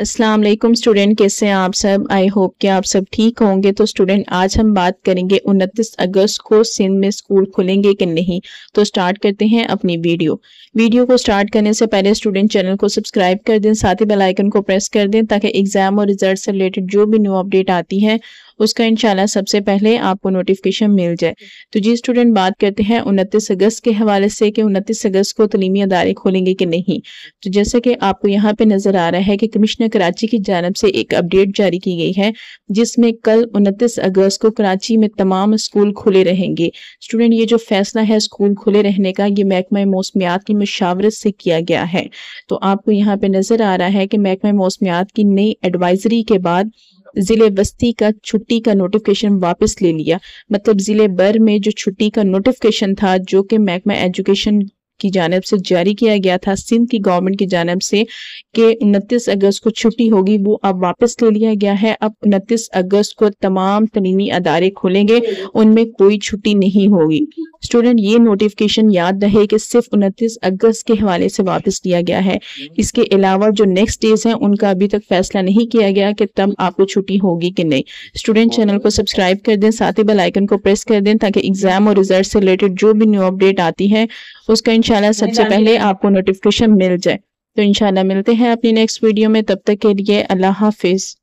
Aslam student कैसे हैं आप सब आई होप कि आप सब ठीक होंगे तो स्टूडेंट आज हम बात करेंगे 29 अगस्त को सिंध में स्कूल खुलेंगे कि नहीं तो स्टार्ट करते हैं अपनी वीडियो वीडियो को स्टार्ट करने से पहले स्टूडेंट चैनल को सब्सक्राइब कर दें साथ ही बेल आइकन को प्रेस कर दें ताकि एग्जाम और रिजल्ट से रिलेटेड जो भी न्यू अपडेट आती है उसका इनशाला सबसे पहले आपको नोटिफिकेशन मिल जाए तो जी स्टूडेंट बात करते हैं उनतीस अगस्त के हवाले से कि उनतीस अगस्त को तलीमी अदारे खोलेंगे कि नहीं तो जैसे कि आपको यहाँ पे नजर आ रहा है कि कमिश्नर कराची की जानब से एक अपडेट जारी की गई है जिसमें कल उनतीस अगस्त को कराची में तमाम स्कूल खुले रहेंगे स्टूडेंट ये जो फैसला है स्कूल खुले रहने का ये महकमा मौसमियात की मशावरत से किया गया है तो आपको यहाँ पे नजर आ रहा है कि महकमा मौसमियात की नई एडवाइजरी के बाद जिले बस्ती का छुट्टी का नोटिफिकेशन वापस ले लिया मतलब जिले भर में जो छुट्टी का नोटिफिकेशन था जो कि महकमा एजुकेशन की जानब से जारी किया गया था सिंध की गवर्नमेंट की जानब से कि उनतीस अगस्त को छुट्टी होगी वो अब वापस ले लिया गया है अब उनतीस अगस्त को तमाम तलीमी अदारे खुलेंगे उनमें कोई छुट्टी नहीं होगी स्टूडेंट ये नोटिफिकेशन याद रहे कि सिर्फ उनतीस अगस्त के हवाले से वापस लिया गया है इसके अलावा जो नेक्स्ट डेज हैं उनका अभी तक फैसला नहीं किया गया कि तब आपको छुट्टी होगी कि नहीं स्टूडेंट चैनल को सब्सक्राइब कर दें साथ ही बेलाइकन को प्रेस कर दें ताकि एग्जाम और रिजल्ट से रिलेटेड जो भी न्यू अपडेट आती है उसका इनशाला सबसे पहले आपको नोटिफिकेशन मिल जाए तो इनशाला मिलते हैं अपनी नेक्स्ट वीडियो में तब तक के लिए अल्लाह हाफिज़